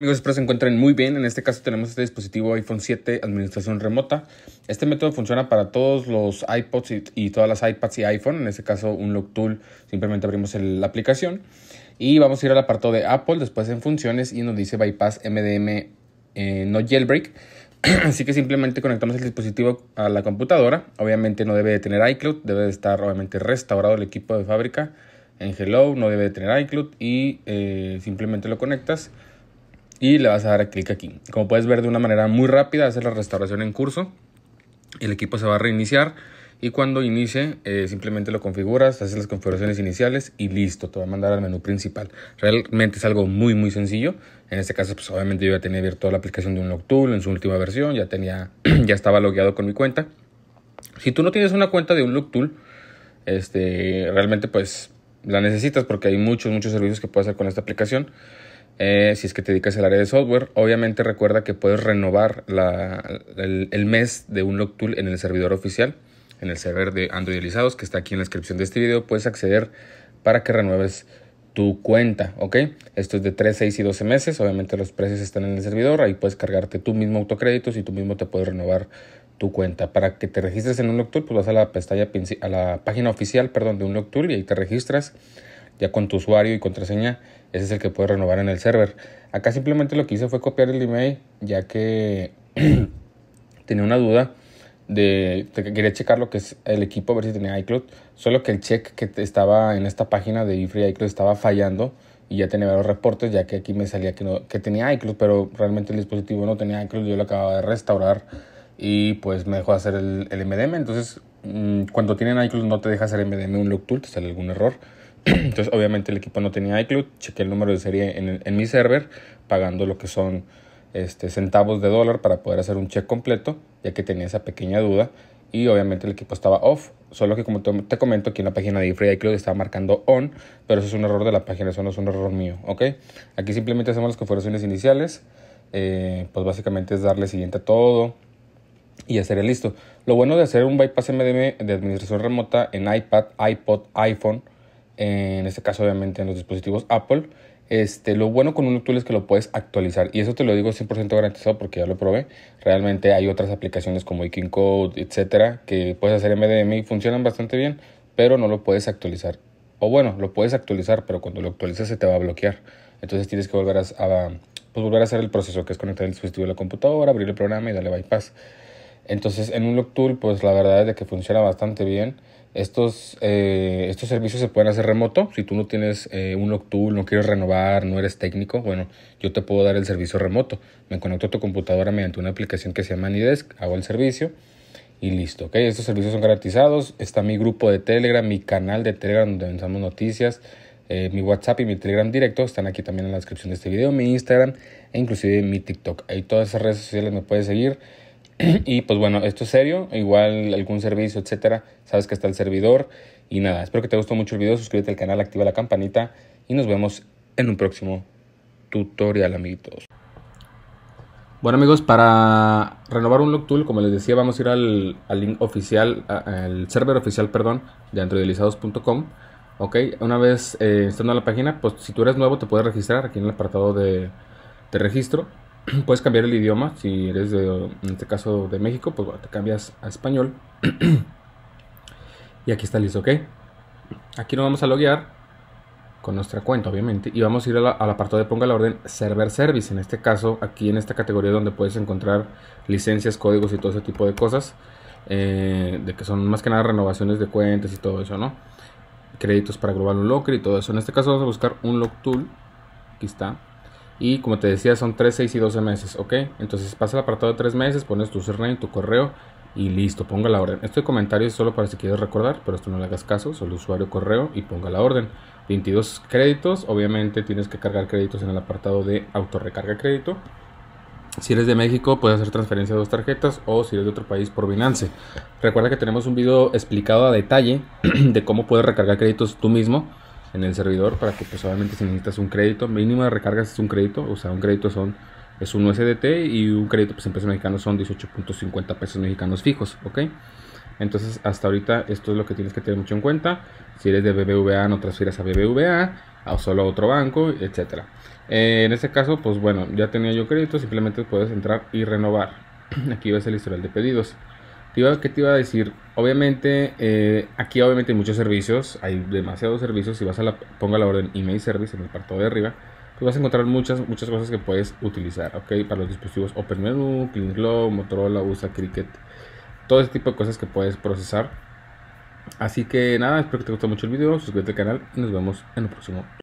Amigos, espero se encuentren muy bien. En este caso tenemos este dispositivo iPhone 7 administración remota. Este método funciona para todos los iPods y, todas las iPads y iPhone. En este caso un Look Tool, simplemente abrimos la aplicación y vamos a ir al apartado de Apple, después en funciones y nos dice Bypass MDM eh, no jailbreak. Así que simplemente conectamos el dispositivo a la computadora. Obviamente no debe de tener iCloud, debe de estar obviamente restaurado el equipo de fábrica en Hello, no debe de tener iCloud y eh, simplemente lo conectas y le vas a dar clic aquí. Como puedes ver de una manera muy rápida, hace la restauración en curso. El equipo se va a reiniciar y cuando inicie eh, simplemente lo configuras, haces las configuraciones iniciales y listo, te va a mandar al menú principal. Realmente es algo muy muy sencillo. En este caso, pues obviamente yo ya tenía abierto la aplicación de un tool en su última versión, ya tenía, ya estaba logueado con mi cuenta. Si tú no tienes una cuenta de un tool este, realmente pues la necesitas porque hay muchos muchos servicios que puedes hacer con esta aplicación. Eh, si es que te dedicas al área de software. Obviamente recuerda que puedes renovar el, mes de un Logtool en el servidor oficial, en el server de androidizados que está aquí en la descripción de este video. Puedes acceder para que renueves tu cuenta, ¿ok? Esto es de 3, 6 y 12 meses. Obviamente los precios están en el servidor. Ahí puedes cargarte tu mismo autocréditos y tú mismo te puedes renovar tu cuenta. Para que te registres en un Logtool, pues vas a la pestaña, a la página oficial, perdón, de un Logtool y ahí te registras ya con tu usuario y contraseña, ese es el que puedes renovar en el server. Acá simplemente lo que hice fue copiar el email, ya que tenía una duda de, quería checar lo que es el equipo, a ver si tenía iCloud. Solo que el check que estaba en esta página de iFree iCloud estaba fallando y ya tenía varios reportes, ya que aquí me salía que, no, que tenía iCloud, pero realmente el dispositivo no tenía iCloud, yo lo acababa de restaurar y pues me dejó hacer el, MDM. Entonces, mm, cuando tienen iCloud no te deja hacer MDM un look tool, te sale algún error. Entonces, obviamente, el equipo no tenía iCloud. Chequé el número de serie en, mi server, pagando lo que son este, centavos de dólar para poder hacer un check completo, ya que tenía esa pequeña duda. Y obviamente el equipo estaba off, solo que como te comento aquí en la página de Free iCloud estaba marcando on, pero eso es un error de la página, eso no es un error mío, ¿ok? Aquí simplemente hacemos las configuraciones iniciales, eh, pues básicamente es darle siguiente a todo, y hacer el listo. Lo bueno de hacer un bypass MDM de administración remota en iPad, iPod, iPhone en este caso obviamente en los dispositivos Apple. Este, lo bueno con un tool es que lo puedes actualizar y eso te lo digo 100% garantizado porque ya lo probé. Realmente hay otras aplicaciones como Ikin Code, etcétera, que puedes hacer MDM y funcionan bastante bien, pero no lo puedes actualizar. O bueno, lo puedes actualizar, pero cuando lo actualizas se te va a bloquear. Entonces tienes que volver a, pues volver a hacer el proceso que es conectar el dispositivo a la computadora, abrir el programa y darle bypass. Entonces en un LookTool Tool, pues la verdad es de que funciona bastante bien. Estos, eh, estos servicios se pueden hacer remoto. Si tú no tienes eh, un Octool, no quieres renovar, no eres técnico, bueno, yo te puedo dar el servicio remoto. Me conecto a tu computadora mediante una aplicación que se llama Anidesk hago el servicio y listo. Estos servicios son garantizados. Está mi grupo de Telegram, mi canal de Telegram donde lanzamos noticias, eh, mi WhatsApp y mi Telegram directo están aquí también en la descripción de este video, mi Instagram e inclusive mi TikTok. Ahí todas esas redes sociales me puedes seguir. y pues bueno, esto es serio, igual algún servicio, etcétera, sabes que está el servidor y nada, espero que te gustó mucho el video, suscríbete al canal, activa la campanita y nos vemos en un próximo tutorial, amiguitos. Bueno amigos, para renovar un Look Tool, como les decía, vamos a ir al, link oficial, al server oficial, perdón, de AndroidLizados.com Ok, una vez eh, estando en la página, pues si tú eres nuevo te puedes registrar aquí en el apartado de, de registro puedes cambiar el idioma. Si eres de, en este caso de México, pues te cambias a español. y aquí está listo, ¿ok? Aquí nos vamos a loguear con nuestra cuenta, obviamente. Y vamos a ir a la, al apartado de ponga la orden server service. En este caso, aquí en esta categoría donde puedes encontrar licencias, códigos y todo ese tipo de cosas. Eh, de que son más que nada renovaciones de cuentas y todo eso, ¿no? Créditos para global locker y todo eso. En este caso vamos a buscar un log tool. Aquí está y como te decía, son 3, 6 y 12 meses, ¿ok? Entonces pasa el apartado de 3 meses, pones tu username, tu correo y listo, ponga la orden. Este comentario es solo para si quieres recordar, pero esto no le hagas caso, solo usuario correo y ponga la orden. 22 créditos, obviamente tienes que cargar créditos en el apartado de autorrecarga crédito. Si eres de México, puedes hacer transferencia de dos tarjetas o si eres de otro país por Binance. Recuerda que tenemos un video explicado a detalle de cómo puedes recargar créditos tú mismo en el servidor para que pues obviamente si necesitas un crédito, mínimo de recargas es un crédito, o sea, un crédito son es un USDT y un crédito pues en pesos mexicanos son 18.50 pesos mexicanos fijos, ¿ok? Entonces hasta ahorita esto es lo que tienes que tener mucho en cuenta. Si eres de BBVA no transfieras a BBVA o solo a otro banco, etcétera eh, en este caso pues bueno, ya tenía yo crédito, simplemente puedes entrar y renovar. Aquí ves el historial de pedidos. Te ¿Qué te iba a decir? Obviamente, eh, aquí obviamente hay muchos servicios, hay demasiados servicios. Si vas a la, ponga la orden email service en el apartado de arriba, pues vas a encontrar muchas, muchas cosas que puedes utilizar, ¿ok? Para los dispositivos OpenMenu, CleanGlow, Motorola, USA, Cricket, todo ese tipo de cosas que puedes procesar. Así que nada, espero que te guste mucho el video, suscríbete al canal y nos vemos en el próximo.